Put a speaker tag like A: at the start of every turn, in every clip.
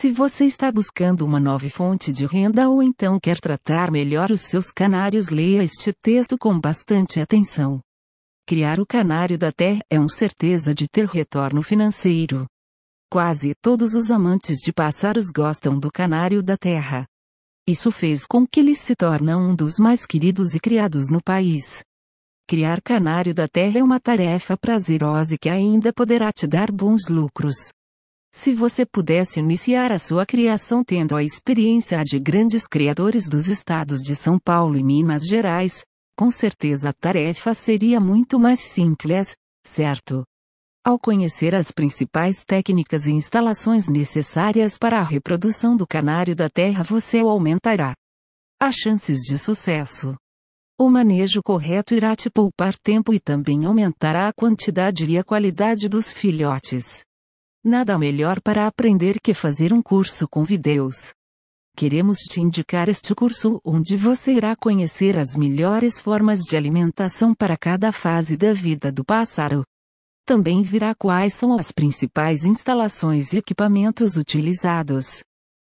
A: Se você está buscando uma nova fonte de renda ou então quer tratar melhor os seus canários, leia este texto com bastante atenção. Criar o canário da terra é uma certeza de ter retorno financeiro. Quase todos os amantes de pássaros gostam do canário da terra. Isso fez com que ele se torna um dos mais queridos e criados no país. Criar canário da terra é uma tarefa prazerosa e que ainda poderá te dar bons lucros. Se você pudesse iniciar a sua criação tendo a experiência de grandes criadores dos estados de São Paulo e Minas Gerais, com certeza a tarefa seria muito mais simples, certo? Ao conhecer as principais técnicas e instalações necessárias para a reprodução do canário da terra, você aumentará as chances de sucesso. O manejo correto irá te poupar tempo e também aumentará a quantidade e a qualidade dos filhotes. Nada melhor para aprender que fazer um curso com videos. Queremos te indicar este curso onde você irá conhecer as melhores formas de alimentação para cada fase da vida do pássaro. Também virá quais são as principais instalações e equipamentos utilizados.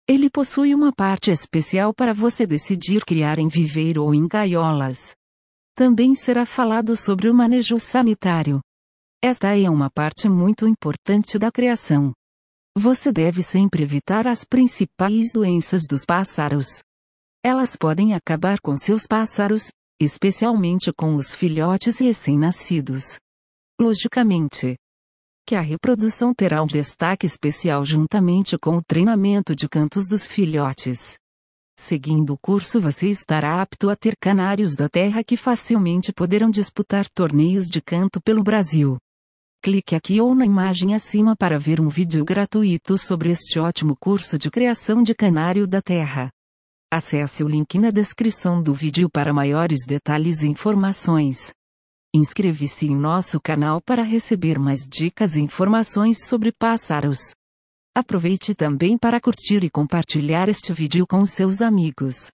A: Ele possui uma parte especial para você decidir criar em viveiro ou em gaiolas. Também será falado sobre o manejo sanitário, esta é uma parte muito importante da criação. Você deve sempre evitar as principais doenças dos pássaros. Elas podem acabar com seus pássaros, especialmente com os filhotes recém-nascidos. Logicamente, que a reprodução terá um destaque especial juntamente com o treinamento de cantos dos filhotes. Seguindo o curso, você estará apto a ter canários da terra que facilmente poderão disputar torneios de canto pelo Brasil. Clique aqui ou na imagem acima para ver um vídeo gratuito sobre este ótimo curso de criação de canário da terra. Acesse o link na descrição do vídeo para maiores detalhes e informações. Inscreva-se em nosso canal para receber mais dicas e informações sobre pássaros. Aproveite também para curtir e compartilhar este vídeo com seus amigos.